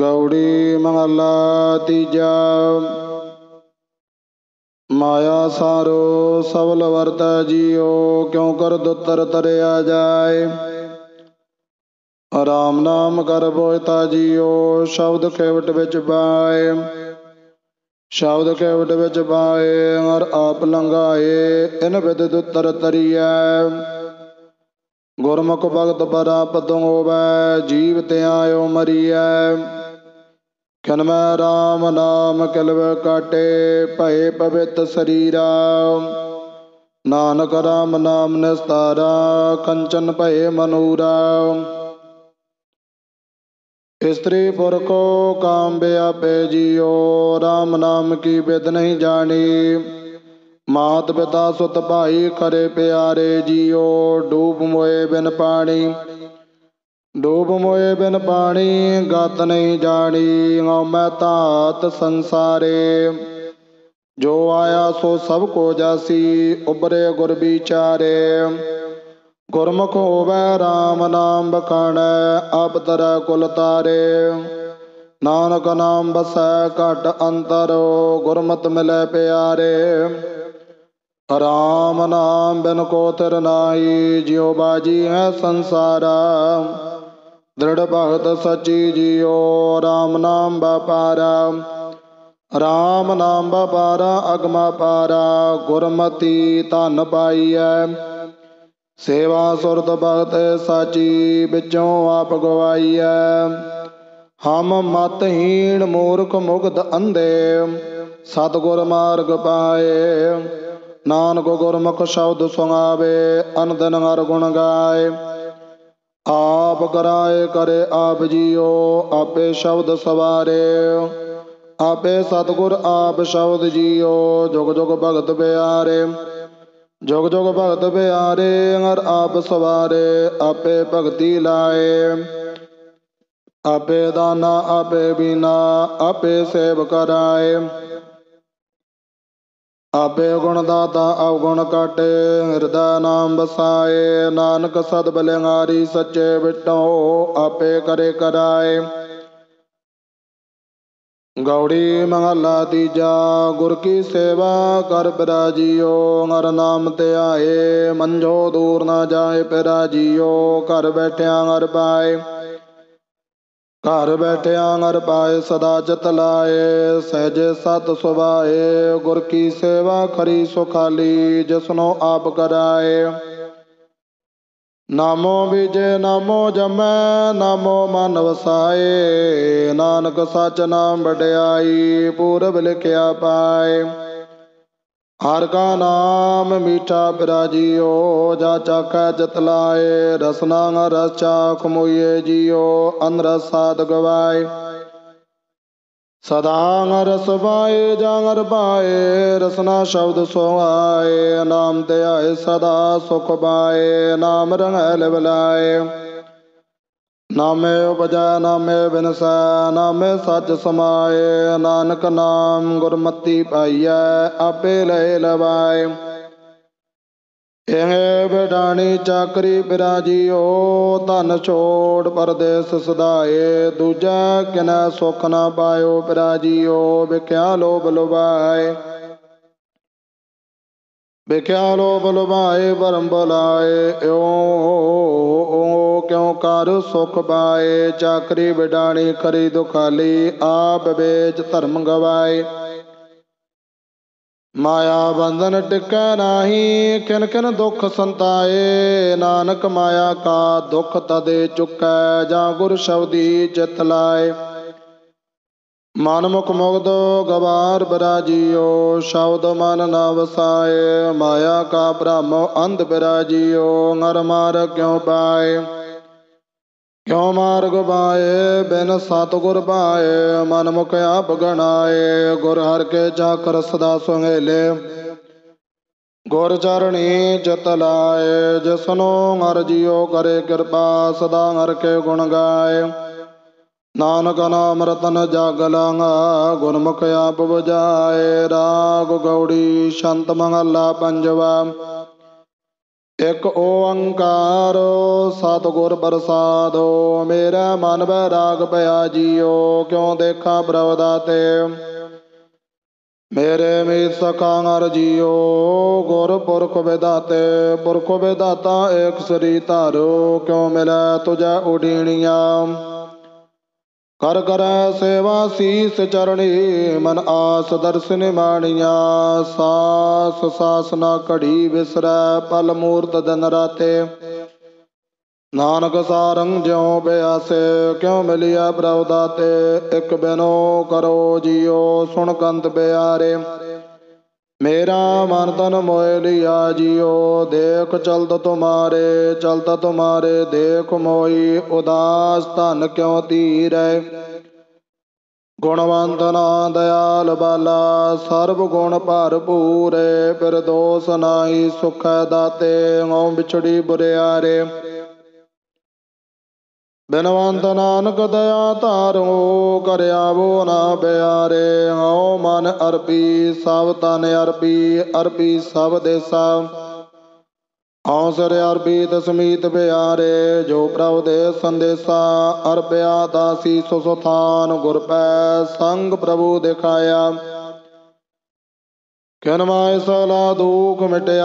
ਗੌੜੀ ਮੰਗਲਾ ਤੀਜਾ ਮਾਇਆ ਸਾਰੋ ਸਬਲ ਵਰਤਾ ਜੀਓ ਕਿਉ ਕਰ ਦੁੱਤਰ ਤਰਿਆ ਜਾਏ ਆਰਾਮ ਨਾਮ ਕਰ ਬੋਇਤਾ ਜੀਓ ਸ਼ਬਦ ਕੇਵਟ ਵਿੱਚ ਬਾਏ ਸ਼ਬਦ ਕੇਵਟ ਵਿੱਚ ਬਾਏ ਅਰ ਆਪ ਲੰਗਾਏ ਇਨ ਵਿਦ ਦੁੱਤਰ ਤਰੀਐ ਗੁਰਮੁਖ ਭਗਤ ਪਰਾ ਪਤੋਂ ਹੋਵੇ ਜੀਵ ਤੇ ਆਇਓ ਮਰੀਐ ਕਨ ਮੈ ਰਾਮ ਨਾਮ ਕਲਵ ਕਾਟੇ ਭਏ ਪਵਿੱਤ ਸਰੀਰਾ ਨਾਨਕ ਰਾਮ ਨਾਮ ਨਿਸਤਾਰਾ ਕੰਚਨ ਭਏ ਮਨੂਰਾ ਇਸਤਰੀ ਪੁਰਖੋ ਕਾਮ ਬਿਆਪੇ ਜੀਓ ਰਾਮ ਨਾਮ ਕੀ ਬਿਦ ਨਹੀਂ ਜਾਣੀ ਮਾਤ ਪਿਤਾ ਸੁਤ ਭਾਈ ਕਰੇ ਪਿਆਰੇ ਜੀਓ ਡੂਬ ਮੋਏ ਬਿਨ ਪਾਣੀ ਡੋਬ ਮੋਏ ਬਿਨ ਪਾਣੀ ਗਤ ਨਹੀਂ ਜਾਣੀ ਹਉ ਮੈਂ ਤਾਤ ਸੰਸਾਰੇ ਜੋ ਆਇਆ ਸੋ ਸਭ ਕੋ ਜਾਸੀ ਉਬਰੇ ਗੁਰ ਵਿਚਾਰੇ ਗੁਰਮੁਖ ਹੋਵੇ RAM ਨਾਮ ਬਖਾਣੈ ਆਪ ਤਰੈ ਕੁਲ ਤਾਰੇ ਨਾਨਕ ਨਾਮ ਬਸੈ ਘਟ ਅੰਤਰ ਗੁਰਮਤ ਮਿਲੈ ਪਿਆਰੇ RAM ਨਾਮ ਬਿਨ ਕੋ ਤਰ ਨਾਹੀ ਜਿਉ ਬਾਜੀ ਹੈ ਸੰਸਾਰਾ ਦ੍ਰਿੜ ਭਗਤ ਸੱਚੀ ਜੀਓ ਰਾਮ ਨਾਮ ਬਪਾਰਾ ਰਾਮ ਨਾਮ ਬਪਾਰਾ ਅਗਮ ਪਾਰਾ ਗੁਰਮਤੀ ਧਨ ਪਾਈਐ ਸੇਵਾ ਸੁਰਤ ਭਗਤ ਸਾਚੀ ਵਿੱਚੋਂ ਆਪ ਗਵਾਈਐ ਹਮ ਮਤਹੀਣ ਮੂਰਖ ਮੁਗਧ ਅੰਧੇ ਸਤਗੁਰ ਮਾਰਗ ਪਾਏ ਨਾਨਕ ਗੁਰਮੁਖ ਸ਼ਬਦ ਸੁਣਾਵੇ ਅਨੰਦ ਹਰ ਗੁਣ ਗਾਏ ਆਪ ਕਰਾਏ ਕਰੇ ਆਪ ਜੀਓ ਆਪੇ ਸ਼ਬਦ ਸਵਾਰੇ ਆਪੇ ਸਤਗੁਰ ਆਪ ਸ਼ਬਦ ਜੀਓ ਜੁਗ ਜੁਗ ਭਗਤ ਪਿਆਰੇ ਜੁਗ ਜੁਗ ਭਗਤ ਪਿਆਰੇ ਅਰ ਆਪ ਸਵਾਰੇ ਆਪੇ ਭਗਤੀ ਲਾਏ ਆਪੇ ਦਾਨਾ ਆਪੇ ਬਿਨਾ ਆਪੇ ਸੇਵ ਕਰਾਏ ਆਪੇ ਗੁਣ ਦਾਤਾ ਅਵਗੁਣ ਕਟ ਹਿਰਦਾ ਨਾਮ ਬਸਾਏ ਨਾਨਕ ਸਦ ਬਲਿਹਾਰੀ ਸੱਚੇ ਵਿਟੋ ਆਪੇ ਕਰੇ ਕਰਾਏ ਗੌੜੀ ਮਹੱਲਾ ਤੀਜਾ ਗੁਰ ਕੀ ਸੇਵਾ ਕਰ ਬਰਾਜੀਓ ਹਰ ਨਾਮ ਤੇ ਆਏ ਮੰਝੋ ਦੂਰ ਨਾ ਜਾਏ ਪਰਾਜੀਓ ਘਰ ਬੈਠਿਆ ਹਰ ਪਾਏ ਘਰ ਬੈਠਿਆ ਅਰ ਪਾਏ ਸਦਾ ਜਤ ਲਾਏ ਸਹਜੇ ਸਤ ਸੁਭਾਏ ਗੁਰ ਕੀ ਸੇਵਾ ਖਰੀ ਸੁਖਾਲੀ ਜਿਸਨੋ ਆਪ ਕਰਾਏ ਨਾਮੋ ਵਿਜੇ ਨਾਮੋ ਜਮੈ ਨਾਮੋ ਮਨ ਵਸਾਏ ਨਾਨਕ ਸਚ ਨਾਮ ਵਡਿਆਈ ਪੂਰਬ ਲਿਖਿਆ ਪਾਏ ਹਰ ਕਾ ਨਾਮ ਮੀਠਾ ਬਿਰਾਜੀਓ ਜਾ ਚਾਕੈ ਜਤ ਲਾਏ ਰਸਨਾ ਰਸ ਚਾਖ ਮੁਈਏ ਜੀਓ ਅਨਰਸ ਸਾਧ ਗਵਾਏ ਸਦਾ ਰਸ ਪਾਏ ਜਾਂ ਰਬਾਏ ਰਸਨਾ ਸ਼ਬਦ ਸੋਹਾਏ ਨਾਮ ਤੇ ਆਏ ਸਦਾ ਸੁਖ ਪਾਏ ਨਾਮ ਰੰਗ ਲਵਲਾਏ ਨਾਮੇ ਉਪਜੈ ਨਾਮੇ ਵਿਨਸੈ ਨਾਮੇ ਸੱਚ ਸਮਾਏ ਨਾਨਕ ਨਾਮ ਗੁਰਮਤੀ ਪਾਈਐ ਆਪੇ ਲੈ ਲਵਾਏ ਇਹ ਬਿਡਾਣੀ ਚਾਕਰੀ ਬਿਰਾਜੀਓ ਧਨ ਛੋੜ ਪਰਦੇਸ ਸਦਾਏ ਦੂਜਾ ਕਿਨੈ ਸੁਖ ਨਾ ਪਾਇਓ ਬਿਰਾਜੀਓ ਵਿਖਿਆ ਲੋਭ ਲੁਭਾਏ ਵਿਖਿਆ ਲੋਭ ਲੁਭਾਏ ਭਰਮ ਬੁਲਾਏ ਓ ਮਾਰੋ ਸੁਖ ਬਾਏ ਚਾਕਰੀ ਵਿਡਾਣੀ ਕਰੀ ਦੁਖਾਲੀ ਆਪ ਵੇਚ ਧਰਮ ਗਵਾਏ ਮਾਇਆ ਬੰਧਨ ਟਿਕੈ ਨਾਹੀ ਕਿਨ ਕਿਨ ਦੁਖ ਸੰਤਾਏ ਨਾਨਕ ਮਾਇਆ ਕਾ ਦੁਖ ਤਦੇ ਚੁਕੈ ਜਾਂ ਗੁਰ ਸ਼ਬਦੀ ਚਿਤ ਲਾਏ ਮਨ ਮੁਖ ਮੁਗਦੋ ਗਵਾਰ ਬਰਾਜੀਓ ਸ਼ਬਦ ਮਨ ਨਾ ਵਸਾਏ ਮਾਇਆ ਕਾ ਭ੍ਰਮ ਅੰਧ ਬਰਾਜੀਓ ਨਰ ਮਾਰ ਕਿਉ ਪਾਏ ਕਿਉ ਮਾਰਗ ਬਾਏ ਬਿਨ ਸਤਗੁਰ ਪਾਏ ਮਨ ਮੁਖ ਆਪ ਗਣਾਏ ਗੁਰ ਹਰ ਕੇ ਚਾਕਰ ਸਦਾ ਸੁਹੇਲੇ ਗੁਰ ਚਰਣੀ ਜਤ ਲਾਏ ਜਿਸਨੋ ਹਰ ਜਿਉ ਕਰੇ ਕਿਰਪਾ ਸਦਾ ਹਰ ਕੇ ਗੁਣ ਗਾਏ ਨਾਨਕ ਨਾਮ ਰਤਨ ਜਗ ਲਾਂਗਾ ਗੁਰਮੁਖ ਆਪ ਬੁਝਾਏ ਰਾਗ ਗੌੜੀ ਸ਼ੰਤ ਮੰਗਲਾ ਪੰਜਵਾ ਇਕ ਓੰਕਾਰ ਸਤਿਗੁਰ ਬਰਸਾਦੋ ਮੇਰਾ ਮਨ ਰਾਗ ਪਿਆ ਜੀਓ ਕਿਉ ਦੇਖਾ ਪ੍ਰਭ ਦਾਤੇ ਮੇਰੇ ਮੀਤ ਸਖਾਂ ਅਰ ਜੀਓ ਗੁਰ ਪੁਰਖ ਵਿਦਾਤੇ ਪੁਰਖ ਵਿਦਾਤਾ ਏਕ ਸਰੀ ਧਾਰੋ ਕਿਉ ਮਿਲੈ ਤੁਜੈ ਉਡੀਣੀਆਂ ਕਰ ਕਰ ਸੇਵਾ ਸੀਸ ਚਰਣੀ ਮਨ ਆਸ ਦਰਸ਼ਨ ਮਾਣਿਆ ਸਾਸ ਸਾਸ ਨਾ ਘੜੀ ਵਿਸਰੈ ਪਲ ਮੂਰਤ ਦਿਨ ਰਾਤੇ ਨਾਨਕ ਸਾਰੰਗ ਜਿਉ ਬਿਆਸੇ ਕਿਉ ਮਿਲਿਆ ਪ੍ਰਭ ਦਾਤੇ ਇਕ ਬਿਨੋ ਕਰੋ ਜਿਉ ਸੁਣ ਕੰਤ ਬਿਆਰੇ ਮੇਰਾ ਮਨ ਤਨ ਮੋਇ ਲਿਆ ਜੀਉ ਦੇਖ ਚਲਦ ਤੁਮਾਰੇ ਚਲਦ ਤੁਮਾਰੇ ਦੇਖ ਮੋਈ ਉਦਾਸ ਧਨ ਕਿਉ ਧੀਰੈ ਗੁਣਵੰਤ ਨਾ ਦਿਆਲ ਬਾਲਾ ਸਰਬ ਗੁਣ ਭਰਪੂਰੇ ਫਿਰ ਦੋਸ ਨਾਹੀ ਸੁਖ ਦਾਤੇ ਓ ਵਿਛੜੀ ਬੁਰਿਆਰੇ ਬਿਨਵੰਤ ਨਾਨਕ ਦਇਆ ਧਾਰੋ ਆਵੋ ਨਾ ਬਿਆਰੇ ਹਉ ਮਨ ਅਰਪੀ ਸਭ ਤਨ ਅਰਪੀ ਅਰਪੀ ਸਭ ਦੇਸਾ ਹਉ ਸਰ ਅਰਪੀ ਦਸਮੀਤ ਬਿਆਰੇ ਜੋ ਪ੍ਰਭ ਦੇ ਸੰਦੇਸਾ ਅਰਪਿਆ ਦਾਸੀ ਸੁਸਥਾਨ ਗੁਰ ਪੈ ਸੰਗ ਪ੍ਰਭੂ ਦਿਖਾਇਆ ਕਿਨ ਮਾਇ ਸਲਾ ਦੂਖ ਮਿਟਿਆ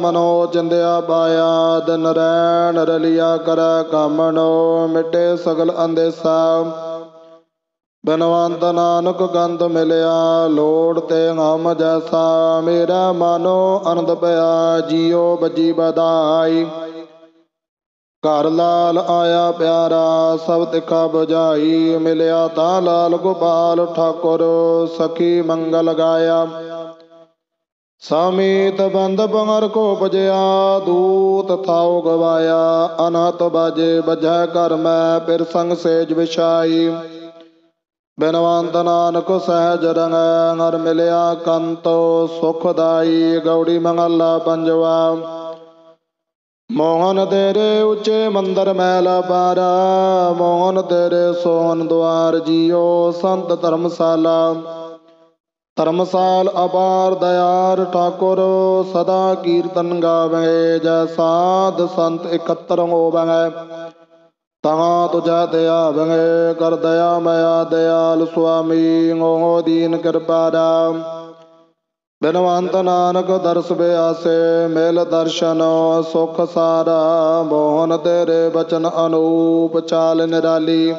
ਮਨੋ ਚੰਦਿਆ ਬਾਇਆ ਦਿਨ ਰੈਣ ਰਲਿਆ ਕਰ ਕਾਮਣੋ ਮਿਟੇ ਸਗਲ ਅੰਦੇਸਾ ਬਨਵੰਤ ਨਾਨਕ ਗੰਧ ਮਿਲਿਆ ਲੋੜ ਤੇ ਹਮ ਜੈਸਾ ਮੇਰਾ ਮਨੋ ਅਨੰਦ ਪਿਆ ਜੀਉ ਬਜੀ ਬਦਾਈ ਘਰ ਲਾਲ ਆਇਆ ਪਿਆਰਾ ਸਭ ਤਿਖਾ ਬੁਝਾਈ ਮਿਲਿਆ ਤਾਂ ਲਾਲ ਗੋਪਾਲ ਠਾਕੁਰ ਸਖੀ ਮੰਗਲ ਗਾਇਆ ਸਾਮੀਤ ਬੰਦ ਬੰਗਰ ਕੋ ਬਜਿਆ ਦੂਤ ਥਾਉ ਗਵਾਇਆ ਅਨਤ ਬਾਜੇ ਬਜਾ ਕਰ ਮੈਂ ਫਿਰ ਸੰਗ ਸੇਜ ਵਿਛਾਈ ਬਨਵੰਤ ਨਾਨਕ ਸਹਿਜ ਰੰਗ ਨਰ ਮਿਲਿਆ ਕੰਤੋ ਸੁਖਦਾਈ ਗੌੜੀ ਮੰਗਲਾ ਪੰਜਵਾ ਮੋਹਨ ਤੇਰੇ ਉੱਚੇ ਮੰਦਰ ਮੈਲ ਪਾਰਾ ਮੋਹਨ ਤੇਰੇ ਸੋਨ ਦੁਆਰ ਜੀਓ ਸੰਤ ਧਰਮਸ਼ਾਲਾ ਧਰਮਸਾਲ ਅਪਾਰ ਦਇਆਰ ਠਾਕੁਰ ਸਦਾ ਕੀਰਤਨ ਗਾਵੇ ਜੈ ਸਾਧ ਸੰਤ ਇਕੱਤਰ ਹੋਵੈ ਤਹਾਂ ਤੁਜਾ ਦਇਆ ਬੰਗੇ ਕਰ ਦਇਆ ਮਿਆ ਦਇਆਲ ਸੁਆਮੀ ਓ ਦੀਨ ਕਿਰਪਾ ਦਾ ਬਨਵੰਤ ਨਾਨਕ ਦਰਸ ਬਿਆਸੇ ਮਿਲ ਦਰਸ਼ਨ ਸੁਖ ਸਾਰਾ ਬੋਹਨ ਤੇਰੇ ਬਚਨ ਅਨੂਪ ਚਾਲ ਨਿਰਾਲੀ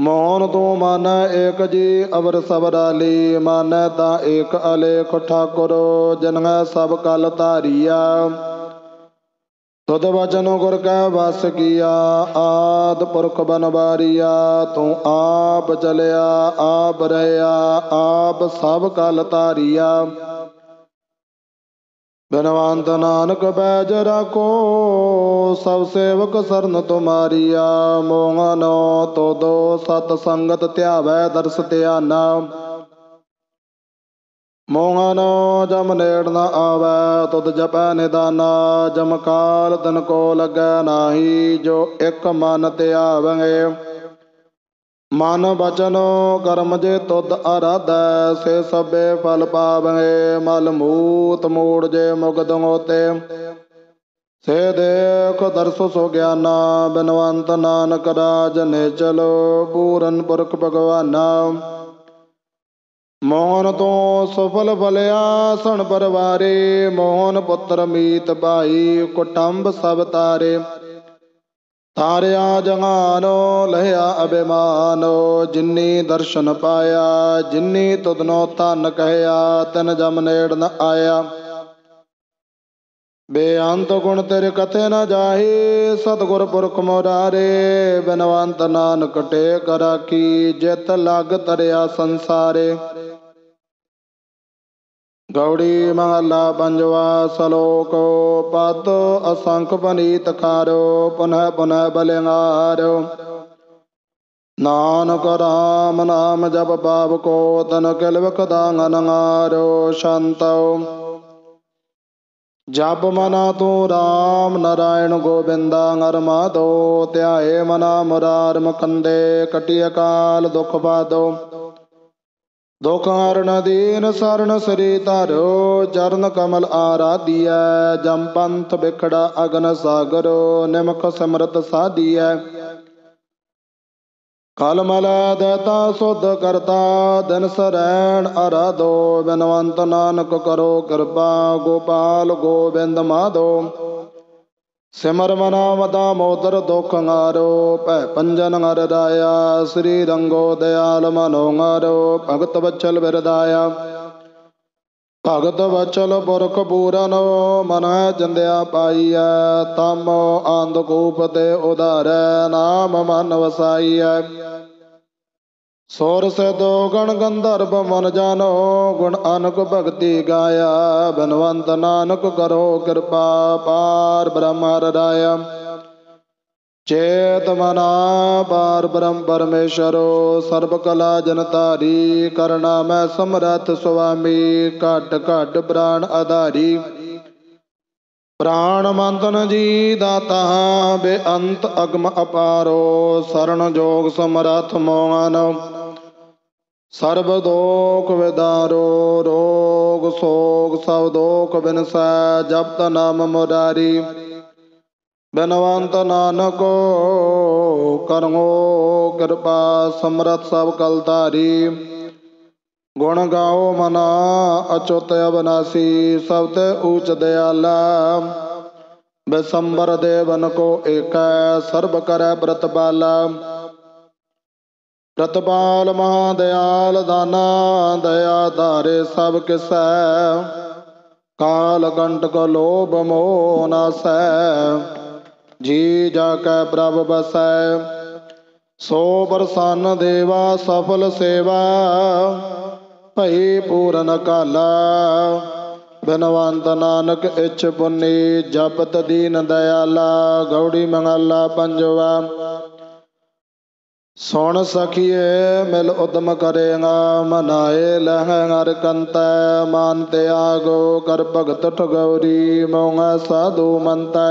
ਮੌਨ ਤੋਂ ਮਨ ਏਕ ਜੀ ਅਵਰ ਸਬਰਾਲੀ ਮਾਨੈ ਤਾਂ ਏਕ ਅਲੇਖ ਠਾਕੁਰ ਜਨਮੈ ਸਭ ਕਲ ਧਾਰੀਆ ਤਦ ਵਚਨ ਗੁਰ ਕੈ ਵਸ ਕੀਆ ਆਦ ਪੁਰਖ ਬਨਵਾਰੀਆ ਤੂੰ ਆਪ ਚਲਿਆ ਆਪ ਰਹਿਆ ਆਪ ਸਭ ਕਲ ਧਾਰੀਆ ਬਨਵੰਤ ਨਾਨਕ ਬੈਜ ਰਾਖੋ ਸਭ ਸੇਵਕ ਸਰਨ ਤੁਮਾਰੀਆ ਮੋਹਨੋ ਤੋਦੋ ਸਤ ਸੰਗਤ ਧਿਆਵੈ ਦਰਸ ਧਿਆਨਾ ਮੋਹਨੋ ਜਮ ਨੇੜ ਨ ਆਵੈ ਤੁਧ ਜਪੈ ਨਿਦਾਨਾ ਜਮ ਕਾਲ ਤਨ ਕੋ ਲੱਗੈ ਨਾਹੀ ਜੋ ਇਕ ਮਨ ਧਿਆਵੈ ਮਨ ਬਚਨੋ ਕਰਮ ਜੇ ਤੁਧ ਅਰਾਧੈ ਸੇ ਸਭੇ ਫਲ ਪਾਵੈ ਮਲ ਮੂਤ ਮੋੜ ਜੇ ਮੁਗਦ ਹੋਤੇ ਸੇ ਦੇਖ ਦਰਸੋ ਸੋ ਗਿਆਨਾ ਬਨਵੰਤ ਨਾਨਕ ਰਾਜ ਨੇ ਚਲੋ ਪੂਰਨ ਪੁਰਖ ਭਗਵਾਨਾ ਮੋਹਨ ਤੋਂ ਸਫਲ ਭਲਿਆ ਸਣ ਪਰਵਾਰੇ ਮੋਹਨ ਪੁੱਤਰ ਮੀਤ ਭਾਈ ਕੁਟੰਬ ਸਭ ਤਾਰੇ ਤਾਰਿਆ ਜਗਾਨੋ ਲਹਿਆ ਅਬਿਮਾਨੋ ਜਿਨਨੀ ਦਰਸ਼ਨ ਪਾਇਆ ਜਿਨਨੀ ਤੁਧਨੋ ਤਨ ਕਹਿਆ ਤਨ ਜਮ ਨੇੜ ਨ ਆਇਆ ਬੇਅੰਤ ਗੁਣ ਤੇਰੇ ਕਥੇ ਨ ਜਾਹੀ ਸਤਗੁਰ ਪੁਰਖ ਮੋਰਾਰੇ ਬਿਨਵੰਤ ਨਾਨਕ ਟੇਕ ਰਾਖੀ ਜਿਤ ਲਗ ਤਰਿਆ ਸੰਸਾਰੇ ਗੌੜੀ ਮੰਗਲਾ ਪੰਜਵਾ ਸ਼ਲੋਕ ਪਦ ਅਸੰਖ ਬਨੀਤ ਕਰੋ ਪੁਨਹ ਪੁਨਹ ਬਲਿੰਗਾਰੋ ਨਾਨਕ ਰਾਮ ਨਾਮ ਜਪ ਬਾਬ ਕੋ ਤਨ ਕਿਲਵਕ ਦਾ ਅਨੰਗਾਰੋ ਸ਼ੰਤੋ ਜਪ ਮਨਾ ਤੂੰ ਰਾਮ ਨਰਾਇਣ ਗੋਬਿੰਦਾ ਅਰਮਾਦੋ ਧਿਆਏ ਮਨਾ ਮੁਰਾਰ ਮਕੰਦੇ ਕਟਿ ਅਕਾਲ ਦੁਖ ਬਾਦੋ ਦੋ ਹਰਣ ਦੇਨ ਸਰਣ ਸਰੇ ਧਰੋ ਚਰਨ ਕਮਲ ਆਰਾਧਿਐ ਜੰਪੰਤ ਬਿਖੜਾ ਅਗਨ ਸਾਗਰੋ ਨਿਮਕ ਸਮਰਤ ਸਾਧਿਐ ਕਲਮਲ ਦੇਤਾ ਸੁਧ ਕਰਤਾ ਦਿਨ ਸਰੈਣ ਅਰਾਧੋ ਬਨਵੰਤ ਨਾਨਕ ਕਰੋ ਕਿਰਪਾ ਗੋਪਾਲ ਗੋਬਿੰਦ ਮਾਧੋ ਸਿਮਰ ਮਨਾ ਮਤਾ ਮੋਦਰ ਦੁਖ ਅੰਗਾਰੋ ਭੈ ਪੰਜਨ ਅੰਗਰ ਰਾਇਆ ਸ੍ਰੀ ਰੰਗੋ ਦਿਆਲ ਮਨੋ ਅੰਗਾਰੋ ਭਗਤ ਬਚਲ ਬਿਰਦਾਇਆ ਭਗਤ ਬਚਲ ਬੁਰਖ ਪੂਰਨ ਮਨ ਜੰਦਿਆ ਪਾਈਐ ਤਮ ਆਂਦ ਕੂਪ ਤੇ ਉਧਾਰੈ ਨਾਮ ਮਨ ਵਸਾਈਐ ਸੋਰ ਸਦੋ ਗਣ ਗੰਧਰਵ ਮਨ ਜਾਨੋ ਗੁਣ ਅਨਕ ਭਗਤੀ ਗਾਇਆ ਬਨਵੰਤ ਨਾਨਕ ਕਰੋ ਕਿਰਪਾ ਪਾਰ ਬ੍ਰਹਮ ਰਾਇਆ ਚੇਤ ਮਨਾ ਪਾਰ ਬ੍ਰਹਮ ਪਰਮੇਸ਼ਰੋ ਸਰਬ ਕਲਾ ਜਨਤਾਰੀ ਕਰਣਾ ਮੈਂ ਸਮਰਥ ਸੁਆਮੀ ਘਟ ਘਟ ਪ੍ਰਾਣ ਆਧਾਰੀ ਪ੍ਰਾਣ ਮੰਤਨ ਜੀ ਦਾਤਾ ਬੇਅੰਤ ਅਗਮ ਅਪਾਰੋ ਸਰਣ ਜੋਗ ਸਮਰਥ ਮੋਹਨ ਸਰਬ ਦੋਖ ਵਿਦਾਰੋ ਰੋਗ ਸੋਗ ਸਭ ਦੋਖ ਬਿਨਸੈ ਜਪ ਤ ਨਾਮ ਮੁਰਾਰੀ ਬਨਵੰਤ ਨਾਨਕ ਕਰਮੋ ਕਿਰਪਾ ਸਮਰਤ ਸਭ ਕਲ ਧਾਰੀ ਗੁਣ ਗਾਓ ਮਨਾ ਅਚੁਤ ਅਬਨਾਸੀ ਸਭ ਤੇ ਊਚ ਦਿਆਲਾ ਬਸੰਬਰ ਦੇਵਨ ਕੋ ਏਕੈ ਸਰਬ ਕਰੈ ਬ੍ਰਤ ਬਾਲਾ ਸਤਪਾਲ ਮਹਾ ਦਿਆਲ ਦਾਨਾ ਦਇਆ ਧਾਰੇ ਸਭ ਕਿਸੈ ਕਾਲ ਗੰਟ ਕੋ ਲੋਭ ਮੋਹ ਸੈ ਜੀ ਜਾ ਕੈ ਪ੍ਰਭ ਬਸੈ ਸੋ ਬਰਸਨ ਦੇਵਾ ਸਫਲ ਸੇਵਾ ਭਈ ਪੂਰਨ ਕਾਲਾ ਬਨਵੰਤ ਨਾਨਕ ਇਛ ਪੁੰਨੀ ਜਪਤ ਦੀਨ ਦਇਆਲਾ ਗੌੜੀ ਮੰਗਲਾ ਪੰਜਵਾ ਸੁਣ ਸਖੀਏ ਮਿਲ ਉਦਮ ਕਰੇਗਾ ਮਨਾਏ ਲਹਿ ਹਰ ਕੰਤੈ ਮਾਨ ਤਿਆਗੋ ਕਰ ਭਗਤ ਠਗੌਰੀ ਮੋਂ ਸਾਧੂ ਮੰਤੈ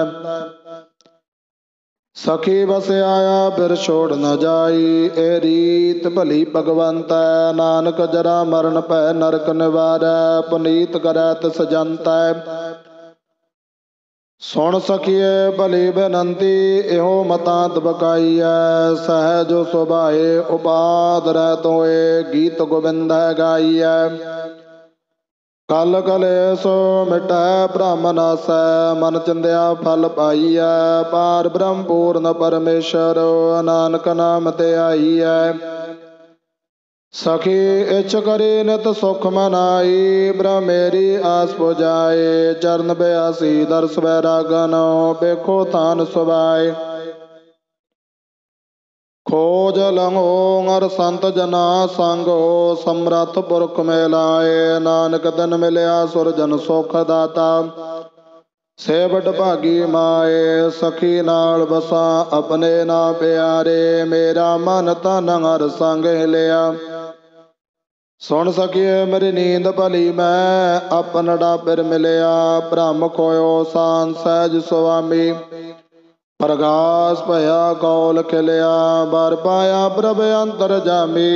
ਸਖੀ ਬਸ ਆਇਆ ਬਿਰ ਛੋੜ ਨ ਜਾਈ ਏ ਰੀਤ ਭਲੀ ਭਗਵੰਤੈ ਨਾਨਕ ਜਰਾ ਮਰਨ ਪੈ ਨਰਕ ਨਿਵਾਰੈ ਪੁਨੀਤ ਕਰੈ ਤਿਸ ਜੰਤੈ ਸੁਣ ਸਕੀਏ ਭਲੇ ਬੇਨੰਤੀ ਇਹੋ ਮਤਾਂ ਦਬਕਾਈਐ ਸਹਿ ਸੁਭਾਏ ਉਪਾਦ ਰਹਿ ਤੋਏ ਗੀਤ ਗੋਬਿੰਦ ਹੈ ਗਾਈਐ ਕਲ ਕਲੇਸ਼ ਮਿਟੈ ਬ੍ਰਹਮ ਨਾਸੈ ਮਨ ਚੰਦਿਆ ਫਲ ਪਾਈਐ ਪਾਰ ਬ੍ਰਹਮ ਪੂਰਨ ਪਰਮੇਸ਼ਰ ਨਾਨਕ ਨਾਮ ਤੇ ਆਈਐ ਸਖੀ ਇਛ ਕਰੇ ਨਿਤ ਸੁਖ ਮਨਾਈ ਬ੍ਰਹਮੇਰੀ ਆਸ ਪੁਜਾਏ ਚਰਨ ਬਿਆਸੀ ਦਰਸ ਬੈਰਾਗਨ ਵੇਖੋ ਤਾਨ ਸੁਭਾਏ ਖੋਜ ਲਹੋ ਅਰ ਸੰਤ ਜਨਾ ਸੰਗ ਹੋ ਸਮਰਥ ਪੁਰਖ ਮਿਲਾਏ ਨਾਨਕ ਤਨ ਮਿਲਿਆ ਸੁਰ ਜਨ ਸੁਖ ਦਾਤਾ ਸੇਵਟ ਭਾਗੀ ਮਾਏ ਸਖੀ ਨਾਲ ਬਸਾ ਆਪਣੇ ਨਾ ਪਿਆਰੇ ਮੇਰਾ ਮਨ ਤਨ ਹਰ ਸੰਗ ਹਿਲਿਆ ਸੁਣ ਸਕਿਐ ਮੇਰੀ ਨੀਂਦ ਭਲੀ ਮੈਂ ਆਪਣੜਾ ਪਰ ਮਿਲਿਆ ਭ੍ਰਮ ਖੋਇਓ ਸਾਨ ਸਹਿਜ ਸੁਆਮੀ ਪ੍ਰਗਾਸ ਭਇਆ ਕੌਲ ਖਿਲਿਆ ਬਰ ਪਾਇਆ ਪ੍ਰਭ ਅੰਤਰ ਜਾਮੀ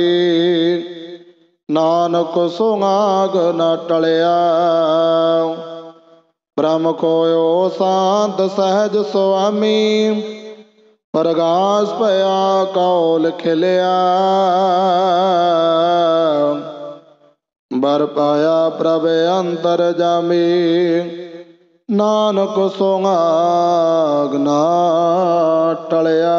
ਨਾਨਕ ਸੁਹਾਗ ਨ ਟਲਿਆ ਬ੍ਰਹਮ ਖੋਇਓ ਸਾਂਤ ਸਹਿਜ ਸੁਆਮੀ ਪ੍ਰਗਾਸ ਭਇਆ ਕੌਲ ਖਿਲਿਆ ਮਰ ਪਾਇਆ ਪ੍ਰਭ ਅੰਤਰ ਜਾਮੀ ਨਾਨਕ ਸੁਹਾਗ ਨਾ ਟਲਿਆ